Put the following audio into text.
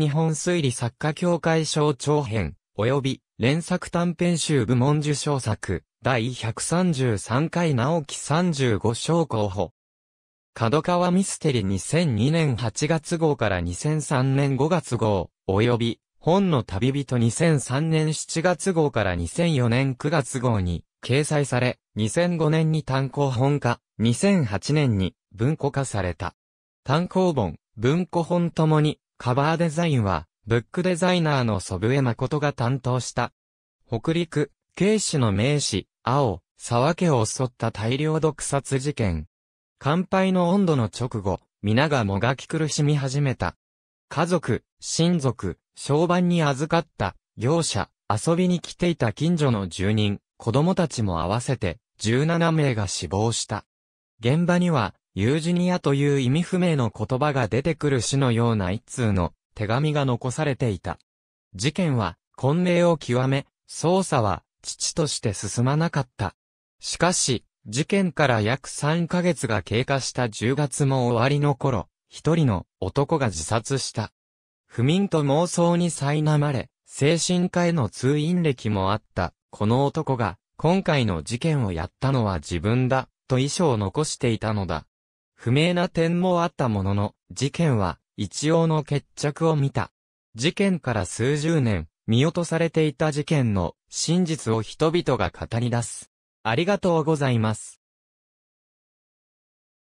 日本推理作家協会賞長編、及び連作短編集部門受賞作、第133回直木35賞候補。角川ミステリ2002年8月号から2003年5月号、及び、本の旅人2003年7月号から2004年9月号に掲載され、2005年に単行本化、2008年に文庫化された。単行本、文庫本ともにカバーデザインは、ブックデザイナーの祖父江誠が担当した。北陸、警視の名士、青、沢家を襲った大量毒殺事件。乾杯の温度の直後、皆がもがき苦しみ始めた。家族、親族、商売に預かった、業者、遊びに来ていた近所の住人、子供たちも合わせて、17名が死亡した。現場には、ユージニアという意味不明の言葉が出てくる詩のような一通の手紙が残されていた。事件は混迷を極め、捜査は父として進まなかった。しかし、事件から約3ヶ月が経過した10月も終わりの頃、一人の男が自殺した。不眠と妄想に苛まれ、精神科への通院歴もあった、この男が、今回の事件をやったのは自分だ、と遺書を残していたのだ。不明な点もあったものの、事件は一応の決着を見た。事件から数十年、見落とされていた事件の真実を人々が語り出す。ありがとうございます。